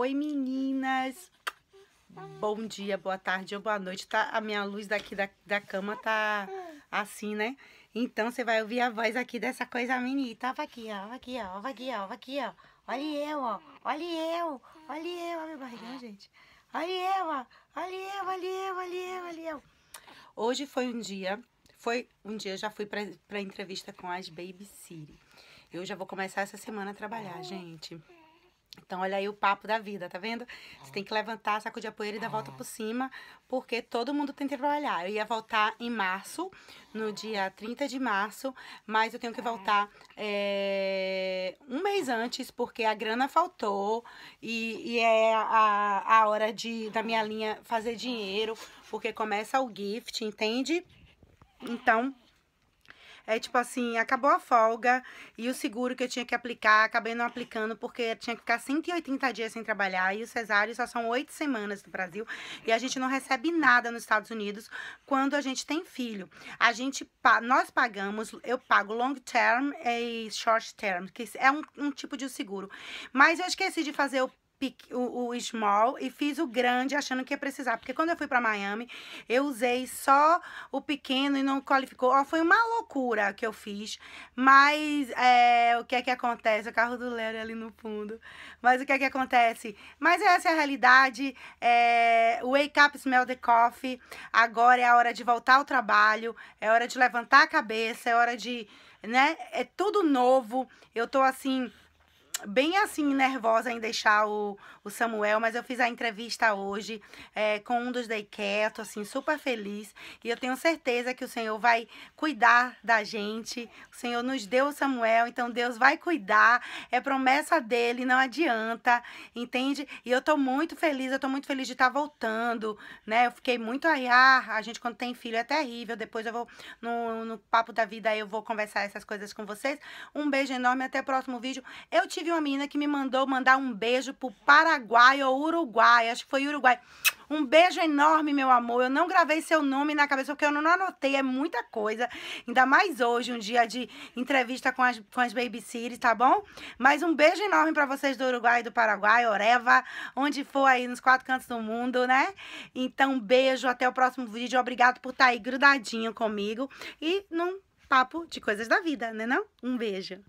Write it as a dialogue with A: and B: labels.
A: Oi, meninas! Bom dia, boa tarde ou boa noite. Tá, a minha luz daqui da, da cama tá assim, né? Então, você vai ouvir a voz aqui dessa coisa menina. Tava tá, aqui, ó, aqui, ó, Tava aqui, ó, aqui, ó. Olha eu, ó. Olha eu, olha eu. Olha meu barrigão, gente. Olha eu, ó. Olha eu, olha eu, olha eu, olha eu. Hoje foi um dia... Foi um dia, eu já fui pra, pra entrevista com as Baby City. Eu já vou começar essa semana a trabalhar, é. gente. Então, olha aí o papo da vida, tá vendo? Você tem que levantar, sacudir a poeira e dar é. volta por cima, porque todo mundo tem que trabalhar. Eu ia voltar em março, no dia 30 de março, mas eu tenho que é. voltar é, um mês antes, porque a grana faltou e, e é a, a hora de, da minha linha fazer dinheiro, porque começa o gift, entende? Então, é tipo assim, acabou a folga e o seguro que eu tinha que aplicar, acabei não aplicando porque tinha que ficar 180 dias sem trabalhar e o cesário só são oito semanas no Brasil e a gente não recebe nada nos Estados Unidos quando a gente tem filho. A gente, nós pagamos, eu pago long term e short term, que é um, um tipo de seguro. Mas eu esqueci de fazer o o, o small e fiz o grande achando que ia precisar. Porque quando eu fui para Miami, eu usei só o pequeno e não qualificou. Ó, foi uma loucura que eu fiz. Mas é, o que é que acontece? O carro do Léo é ali no fundo. Mas o que é que acontece? Mas essa é a realidade. É, wake up, smell the coffee. Agora é a hora de voltar ao trabalho. É hora de levantar a cabeça. É hora de né? É tudo novo. Eu tô assim bem assim, nervosa em deixar o, o Samuel, mas eu fiz a entrevista hoje é, com um dos Day Quieto, assim, super feliz. E eu tenho certeza que o Senhor vai cuidar da gente. O Senhor nos deu o Samuel, então Deus vai cuidar. É promessa dele, não adianta, entende? E eu tô muito feliz, eu tô muito feliz de estar tá voltando, né? Eu fiquei muito aí, ah, a gente quando tem filho é terrível. Depois eu vou, no, no Papo da Vida, eu vou conversar essas coisas com vocês. Um beijo enorme, até o próximo vídeo. Eu tive teve uma menina que me mandou mandar um beijo pro Paraguai ou Uruguai, acho que foi Uruguai. Um beijo enorme, meu amor. Eu não gravei seu nome na cabeça porque eu não anotei, é muita coisa. Ainda mais hoje, um dia de entrevista com as, com as babysitters, tá bom? Mas um beijo enorme para vocês do Uruguai e do Paraguai, Oreva, onde for aí nos quatro cantos do mundo, né? Então, beijo, até o próximo vídeo. Obrigado por estar tá aí grudadinho comigo e num papo de coisas da vida, né não? Um beijo.